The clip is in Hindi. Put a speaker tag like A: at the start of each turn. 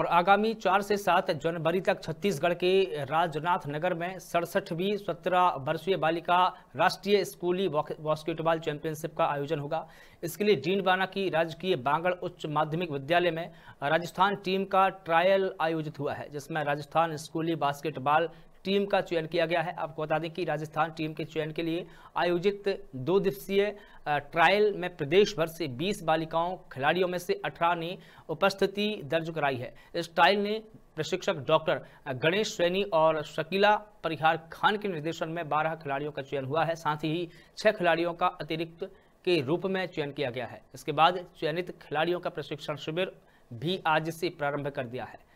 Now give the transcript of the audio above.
A: और आगामी चार से सात जनवरी तक छत्तीसगढ़ के राजनाथ नगर में सड़सठवीं सत्रह वर्षीय बालिका राष्ट्रीय स्कूली बास्केटबॉल चैंपियनशिप का आयोजन होगा इसके लिए डीनबाना की राजकीय बांगड़ उच्च माध्यमिक विद्यालय में राजस्थान टीम का ट्रायल आयोजित हुआ है जिसमें राजस्थान स्कूली बास्केटबॉल टीम का चयन किया गया है आपको बता दें कि राजस्थान टीम के चयन के लिए आयोजित दो दिवसीय ट्रायल में प्रदेश भर से 20 बालिकाओं खिलाड़ियों में से 18 ने उपस्थिति दर्ज कराई है इस ट्रायल ने प्रशिक्षक डॉक्टर गणेश सैनी और शकीला परिहार खान के निर्देशन में 12 खिलाड़ियों का चयन हुआ है साथ ही छह खिलाड़ियों का अतिरिक्त के रूप में चयन किया गया है इसके बाद चयनित खिलाड़ियों का प्रशिक्षण शिविर भी आज से प्रारंभ कर दिया है